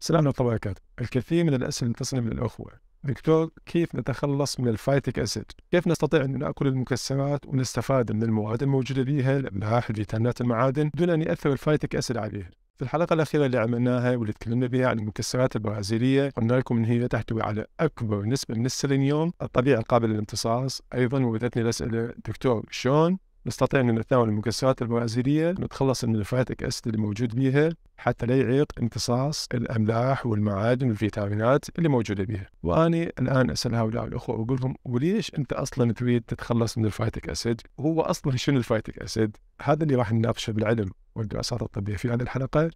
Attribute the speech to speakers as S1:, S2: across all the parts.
S1: السلام ورحمة الله وبركاته الكثير من الأسئلة تصل من الأخوة دكتور كيف نتخلص من الفايتك أسيد؟ كيف نستطيع أن نأكل المكسرات ونستفاد من المواد الموجودة بها الأملاح الفيتامينات المعادن دون أن يأثر الفايتك أسيد عليها في الحلقة الأخيرة اللي عملناها واللي تكلمنا بها عن المكسرات البرازيلية قلنا لكم إن هي تحتوي على أكبر نسبة من السيلينيوم الطبيعي القابل للامتصاص أيضا وردتني الأسئلة دكتور شلون نستطيع أن نتناول المكسرات البرازيليه نتخلص من الفاتك أسيد اللي موجود بيها حتى لا يعيق امتصاص الأملاح والمعادن والفيتامينات اللي موجودة بيها وأني الآن أسأل هؤلاء الأخوة وأقول لهم وليش أنت أصلا تريد تتخلص من الفاتك أسيد هو أصلا شنو الفاتك أسيد هذا اللي راح نناقشه بالعلم والدراسات الطبية في هذه الحلقة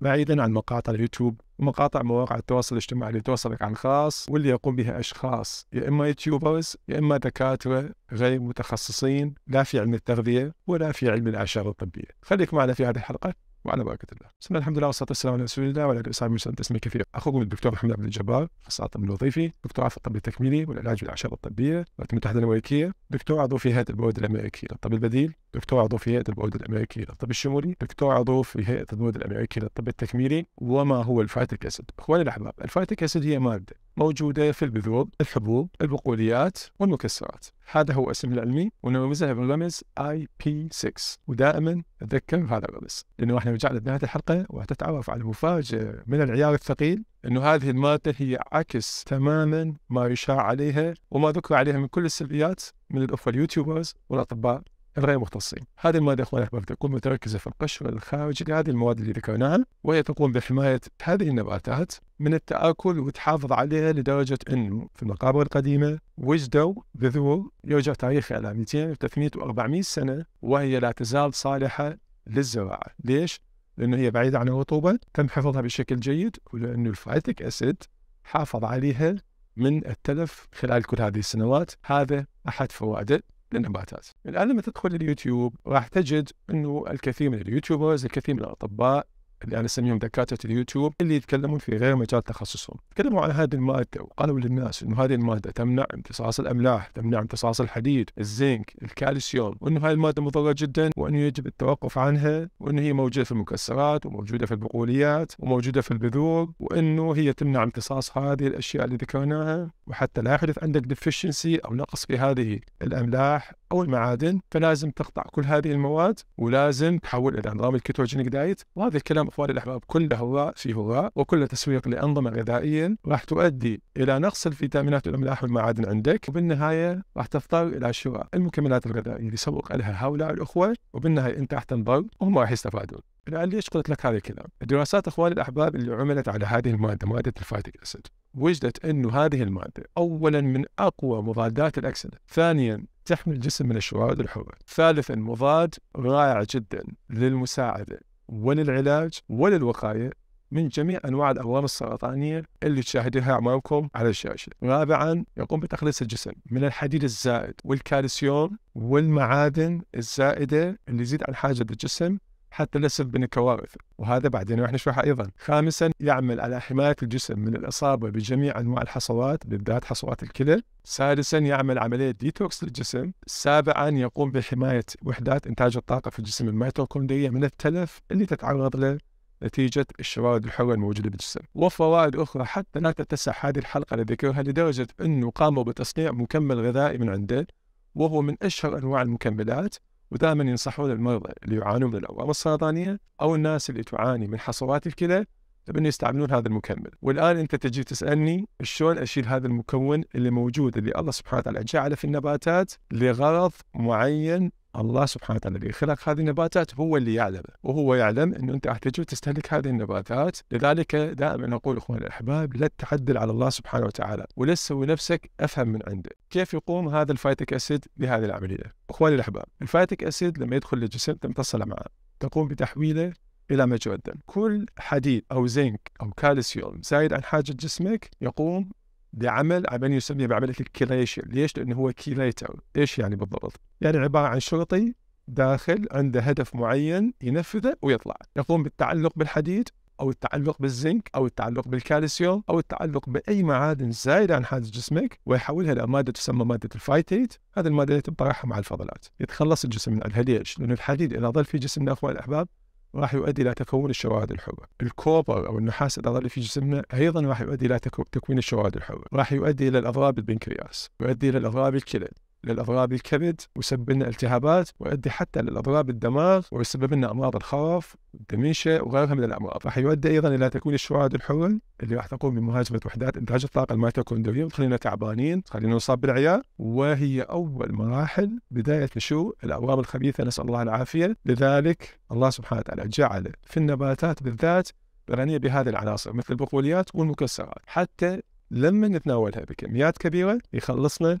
S1: بعيدا عن مقاطع اليوتيوب ومقاطع مواقع التواصل الاجتماعي اللي توصلك عن خاص واللي يقوم بها أشخاص يا إما يوتيوبرز يا إما دكاترة غير متخصصين لا في علم التغذية ولا في علم الأعشاب الطبية خليك معنا في هذه الحلقة وعلى بركة الله بسم الله الحمد لله والصلاة والسلام على رسول الله وعلى آله وصحبه وسلم كثير. أخوكم الدكتور محمد عبد الجبار أخصائي الطب الوظيفي دكتور في الطب التكميلي والعلاج بالأعشاب الطبية الولايات المتحدة الأمريكية دكتور عضو في هيئة البورد الأمريكي للطب البديل دكتور عضو في هيئة البعد الأمريكي للطب الشمولي دكتور عضو في هيئة البعد الأمريكي للطب التكميلي وما هو الفايتك أسيد إخواني الأحباب الفايتك أسيد هي مادة موجودة في البذور الحبوب البقوليات والمكسرات هذا هو اسمها العلمي ونرمزها بالرمز اي بي 6 ودائما اتذكر هذا الرمز لانه احنا رجعنا بنهايه الحلقه وحتتعرف على مفاجاه من العيار الثقيل انه هذه الماده هي عكس تماما ما يشاع عليها وما ذكر عليها من كل السلبيات من الاخوه اليوتيوبرز والاطباء الغير مختصين. هذه المواد يا اخوان احباب تكون متركزه في القشره الخارجي لهذه المواد اللي ذكرناها وهي تقوم بحمايه هذه النباتات من التآكل وتحافظ عليها لدرجة أنه في المقابر القديمة وجدوا بذور يرجع تاريخها إلى 200 و 300 و400 سنة وهي لا تزال صالحة للزراعة، ليش؟ لأنه هي بعيدة عن الرطوبة، تم حفظها بشكل جيد ولأنه الفايتك أسيد حافظ عليها من التلف خلال كل هذه السنوات، هذا أحد فوائده. للنباتات. الان لما تدخل اليوتيوب راح تجد انه الكثير من اليوتيوبرز، الكثير من الاطباء اللي انا اسميهم دكاتره اليوتيوب اللي يتكلمون في غير مجال تخصصهم، تكلموا عن هذه الماده وقالوا للناس انه هذه الماده تمنع امتصاص الاملاح، تمنع امتصاص الحديد، الزنك، الكالسيوم، وانه هذه الماده مضره جدا وانه يجب التوقف عنها، وانه هي موجوده في المكسرات وموجوده في البقوليات وموجوده في البذور، وانه هي تمنع امتصاص هذه الاشياء اللي ذكرناها وحتى لا يحدث عندك ديفشنسي او نقص في هذه الاملاح او المعادن فلازم تقطع كل هذه المواد ولازم تحول الى نظام الكيتوجينيك دايت وهذا الكلام اخواني الاحباب كله هراء في هراء وكله تسويق لانظمه غذائيه راح تؤدي الى نقص الفيتامينات والاملاح والمعادن عندك وبالنهايه راح تضطر الى شراء المكملات الغذائيه اللي سوق لها هؤلاء الاخوه وبالنهايه انت راح تنضر وهم راح يستفادون الان ليش قلت لك هذا الكلام؟ الدراسات اخواني الاحباب اللي عملت على هذه الماده ماده الفايتك اسيد وجدت انه هذه المادة أولا من أقوى مضادات الأكسدة ثانيا تحمي الجسم من الشوارد الحره، ثالثا مضاد رائع جدا للمساعدة وللعلاج وللوقاية من جميع انواع الاورام السرطانيه اللي تشاهدها امامكم على الشاشه. رابعا يقوم بتخليص الجسم من الحديد الزائد والكالسيوم والمعادن الزائده اللي يزيد عن حاجه الجسم حتى لا من كوارث وهذا بعدين راح نشرحه ايضا. خامسا يعمل على حمايه الجسم من الاصابه بجميع انواع الحصوات بالذات حصوات الكلى. سادسا يعمل عمليه ديتوكس للجسم. سابعا يقوم بحمايه وحدات انتاج الطاقه في الجسم الميتوكوندريه من التلف اللي تتعرض له نتيجة الشوارد الحرة الموجودة بالجسم وفوائد أخرى حتى لا تتسع هذه الحلقة لذكرها لدرجة أنه قاموا بتصنيع مكمل غذائي من عنده وهو من أشهر أنواع المكملات ودائما ينصحون المرضى اللي يعانون من الاورام السرطانيه او الناس اللي تعاني من حصوات الكلى بأن يستعملون هذا المكمل والآن أنت تجي تسألني شلون أشيل هذا المكون اللي موجود اللي الله سبحانه وتعالى جعله في النباتات لغرض معين الله سبحانه وتعالى اللي خلق هذه النباتات هو اللي يعلم وهو يعلم انه انت راح تجي وتستهلك هذه النباتات لذلك دائما اقول اخواني الاحباب لا تعدل على الله سبحانه وتعالى ولا تسوي نفسك افهم من عنده كيف يقوم هذا الفايتك اسيد بهذه العمليه اخواني الاحباب الفايتك اسيد لما يدخل للجسم تمتصله معه تقوم بتحويله الى مجرى الدم كل حديد او زنك او كالسيوم زايد عن حاجه جسمك يقوم لعمل عمل يسمى بعملية الكيليشن ليش؟ لأنه هو كيليتر إيش يعني بالضبط؟ يعني عبارة عن شرطي داخل عنده هدف معين ينفذه ويطلع يقوم بالتعلق بالحديد او التعلق بالزنك او التعلق بالكالسيوم او التعلق باي معادن زايده عن حاجة جسمك ويحولها الى ماده تسمى ماده الفايتيت، هذه الماده اللي تطرحها مع الفضلات، يتخلص الجسم من ليش؟ لان الحديد اذا ظل في جسمنا اخوان الاحباب راح يؤدي إلى تكون الشواهد الحرة الكوبر أو النحاس العضلي في جسمنا أيضا راح يؤدي إلى تكوين الشواهد الحرة راح يؤدي إلى الأضراب البنكرياس يؤدي إلى الأضراب الكلى للاضراب الكبد ويسبب لنا التهابات ويؤدي حتى للاضراب الدماغ ويسبب لنا امراض الخرف والدميشه وغيرها من الامراض راح يؤدي ايضا الى تكوين الشعاع الحرن اللي راح تقوم بمهاجمه وحدات انتاج الطاقه الميتوكوندريه وتخلينا تعبانين تخلينا نصاب بالعياء وهي اول مراحل بدايه نشوء الاضراب الخبيثه نسال الله العافيه لذلك الله سبحانه وتعالى جعل في النباتات بالذات غنيه بهذه العناصر مثل البقوليات والمكسرات حتى لما نتناولها بكميات كبيره يخلصنا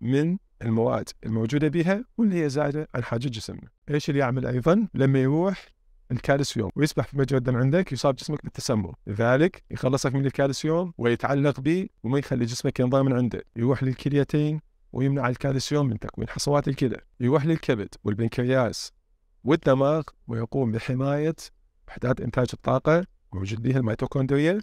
S1: من المواد الموجوده بها واللي هي زائده عن حاجه جسمنا. ايش اللي يعمل ايضا؟ لما يروح الكالسيوم ويسبح في مجرى الدم عندك يصاب جسمك بالتسمم، لذلك يخلصك من الكالسيوم ويتعلق به وما يخلي جسمك ينضم من عنده، يروح للكليتين ويمنع الكالسيوم من تكوين حصوات الكلى، يروح للكبد والبنكرياس والدماغ ويقوم بحمايه وحدات انتاج الطاقه موجود بها الميتوكوندريا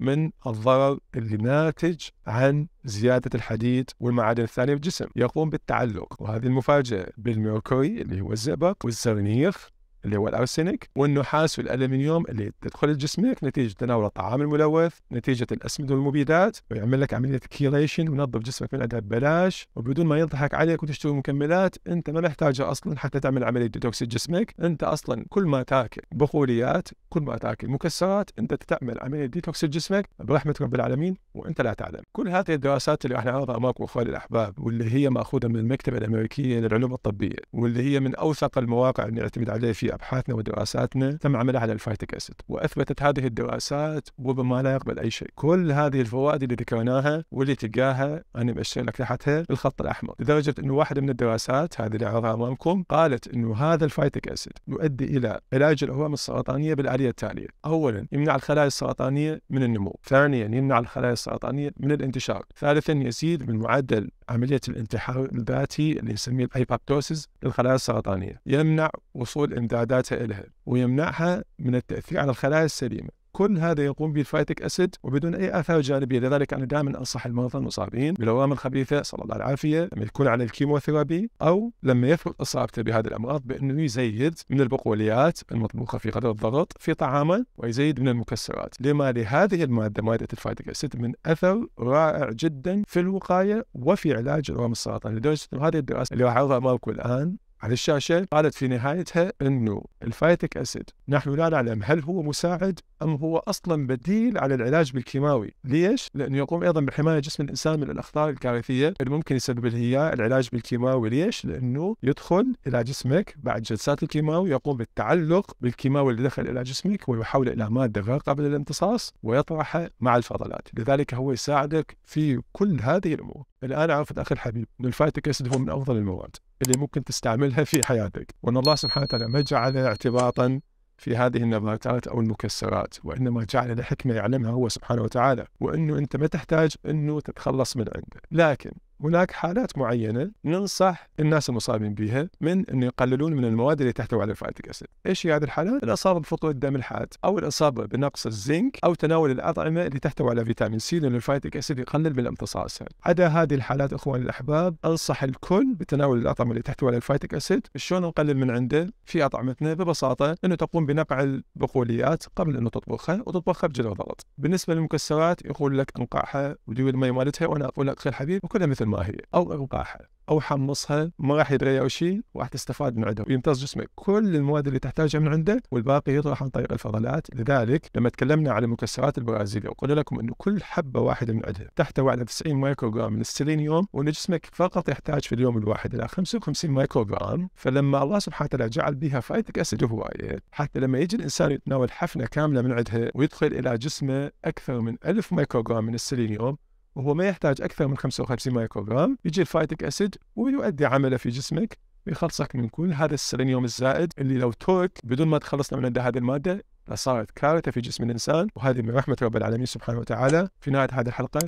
S1: من الضرر اللي ناتج عن زيادة الحديد والمعادن الثانية في الجسم يقوم بالتعلق وهذه المفاجأة بالميركوري اللي هو الزئبق والزرنيخ اللي هو الارسنك والنحاس والالمنيوم اللي تدخل جسمك نتيجه تناول الطعام الملوث نتيجه الاسمده والمبيدات ويعمل لك عمليه كيليشن وينظف جسمك من الاداء ببلاش وبدون ما يضحك عليك وتشتري مكملات انت ما محتاجها اصلا حتى تعمل عمليه ديتوكس جسمك انت اصلا كل ما تاكل بقوليات كل ما تاكل مكسرات انت تعمل عمليه ديتوكس جسمك برحمه رب العالمين وانت لا تعلم كل هذه الدراسات اللي احنا نعرضها امامكم اخواني الاحباب واللي هي ماخوذه من المكتبه الامريكيه للعلوم الطبيه واللي هي من اوثق المواقع اللي نعتمد عليها في ابحاثنا ودراساتنا تم عملها على الفايتك اسيد واثبتت هذه الدراسات وبما لا يقبل اي شيء كل هذه الفوائد اللي ذكرناها واللي تلقاها انا مأشر لك تحتها بالخط الاحمر لدرجه انه واحده من الدراسات هذه اللي عرضها امامكم قالت انه هذا الفايتك اسيد يؤدي الى علاج الاورام السرطانيه بالاليه التاليه اولا يمنع الخلايا السرطانيه من النمو ثانيا يمنع الخلايا السرطانيه من الانتشار ثالثا يزيد من معدل عملية الالتحام الذاتي اللي نسميه الهايبابتوسيس للخلايا السرطانية يمنع وصول إمداداتها إليها ويمنعها من التأثير على الخلايا السليمة كل هذا يقوم به اسيد وبدون اي اثار جانبيه لذلك انا دائما انصح المرضى المصابين بالاورام الخبيثه صلى الله العافيه لما يكون على الكيموثيرابي او لما يفرض اصابته بهذه الامراض بانه يزيد من البقوليات المطبوخه في قدر الضغط في طعامه ويزيد من المكسرات لما لهذه الماده ماده الفايتك اسيد من اثر رائع جدا في الوقايه وفي علاج اورام السرطان لدرجه انه هذه الدراسه اللي راح اعرضها امامكم الان على الشاشه قالت في نهايتها انه الفايتك اسيد نحن لا نعلم هل هو مساعد أم هو أصلا بديل على العلاج بالكيماوي ليش؟ لأنه يقوم أيضا بحماية جسم الإنسان من الأخطار الكارثية اللي ممكن يسبب لها العلاج بالكيماوي ليش؟ لأنه يدخل إلى جسمك بعد جلسات الكيماوي يقوم بالتعلق بالكيماوي اللي دخل إلى جسمك ويحول إلى مادة غير قابلة للامتصاص ويطرحه مع الفضلات لذلك هو يساعدك في كل هذه الأمور الآن اعرف أخي الحبيب أن الفايتك أسيد هو من أفضل المواد اللي ممكن تستعملها في حياتك وأن الله سبحانه وتعالى ما جعل اعتباطا في هذه النباتات أو المكسرات وإنما جعل لحكمة يعلمها هو سبحانه وتعالى وأنه أنت ما تحتاج أنه تتخلص من عنده لكن هناك حالات معينه ننصح الناس المصابين بها من انه يقللون من المواد اللي تحتوي على الفايتيك اسيد. ايش هي هذه الحالات؟ الاصابه بفقر الدم الحاد او الاصابه بنقص الزنك او تناول الاطعمه اللي تحتوي على فيتامين سي لان الفايتيك اسيد يقلل من امتصاصها. عدا هذه الحالات اخواني الاحباب انصح الكل بتناول الاطعمه اللي تحتوي على الفايتيك اسيد، شلون نقلل من عنده؟ في اطعمتنا ببساطه انه تقوم بنقع البقوليات قبل انه تطبخها وتطبخها بجلو ضغط. بالنسبه للمكسرات يقول لك انقعها ودوي المي مالتها وانا اقول لك خير حبيب وكلها مثل ما هي او ارباحها او حمصها ما راح يتغير شيء وراح تستفاد من عندها ويمتص جسمك كل المواد اللي تحتاجها من عنده والباقي يطرح عن طريق الفضلات لذلك لما تكلمنا على المكسرات البرازيليه وقلنا لكم انه كل حبه واحده من عندها تحتوي على 90 مايكروغرام من السيلينيوم وان جسمك فقط يحتاج في اليوم الواحد الى 55 مايكروغرام فلما الله سبحانه وتعالى جعل بها فايتك اسيد هوايه حتى لما يجي الانسان يتناول حفنه كامله من عندها ويدخل الى جسمه اكثر من 1000 مايكروغرام من السيلينيوم وهو ما يحتاج أكثر من 55 مايكروغرام يجي الفايتك أسيد ويؤدي عمله في جسمك ويخلصك من كل هذا السلينيوم الزائد اللي لو ترك بدون ما تخلصنا من هذه المادة لصارت كارثة في جسم الإنسان وهذه من رحمة رب العالمين سبحانه وتعالى في نهاية هذه الحلقة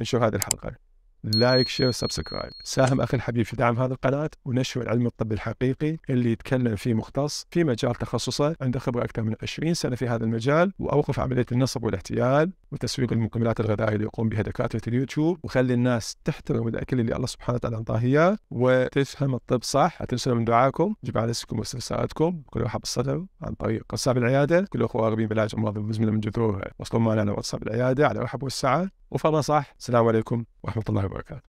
S1: انشر هذه الحلقة لايك شير سبسكرايب ساهم أخي الحبيب في دعم هذه القناة ونشر العلم الطبي الحقيقي اللي يتكلم فيه مختص في مجال تخصصه عنده خبرة أكثر من 20 سنة في هذا المجال وأوقف عملية النصب والاحتيال وتسويق المكملات الغذائيه اللي يقوم بها دكاتره اليوتيوب وخلي الناس تحترم الاكل اللي الله سبحانه وتعالى انطاه اياه وتفهم الطب صح تنسوا من دعائكم جب على نفسكم واستفساراتكم كل واحد بالصدر عن طريق قصاب العياده كل اخوه غربيين بلاج امراض المزمنه من جذورها وصلوا معنا على واتساب العياده على رحب والسعه وفضل صح السلام عليكم ورحمه الله وبركاته